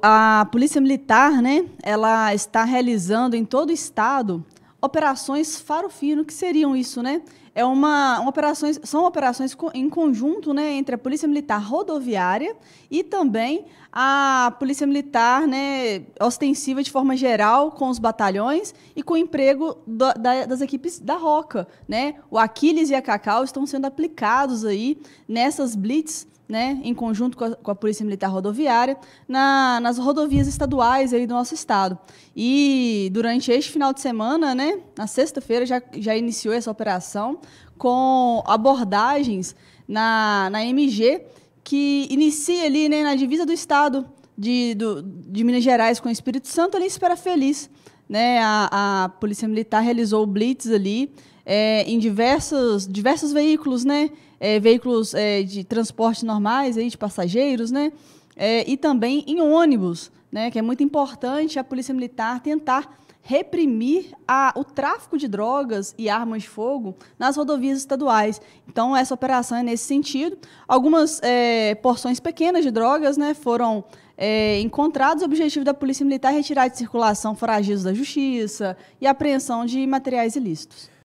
A Polícia Militar, né, ela está realizando em todo o estado operações faro fino, que seriam isso, né? é uma, uma operações, são operações em conjunto né, entre a Polícia Militar Rodoviária e também a Polícia Militar né, ostensiva de forma geral com os batalhões e com o emprego da, das equipes da Roca. Né? O Aquiles e a Cacau estão sendo aplicados aí nessas blitz né, em conjunto com a, com a, Polícia Militar Rodoviária, na, nas rodovias estaduais aí do nosso estado. E durante este final de semana, né, na sexta-feira, já, já iniciou essa operação com abordagens na, na MG, que inicia ali né, na divisa do Estado de, do, de Minas Gerais com o Espírito Santo, ali em Espera Feliz. Né? A, a Polícia Militar realizou blitz ali é, em diversos, diversos veículos, né? É, veículos é, de transporte normais, aí, de passageiros, né? É, e também em ônibus né, que é muito importante a Polícia Militar tentar reprimir a, o tráfico de drogas e armas de fogo nas rodovias estaduais. Então, essa operação é nesse sentido. Algumas é, porções pequenas de drogas né, foram é, O objetivo da Polícia Militar é retirar de circulação foragidos da Justiça e apreensão de materiais ilícitos.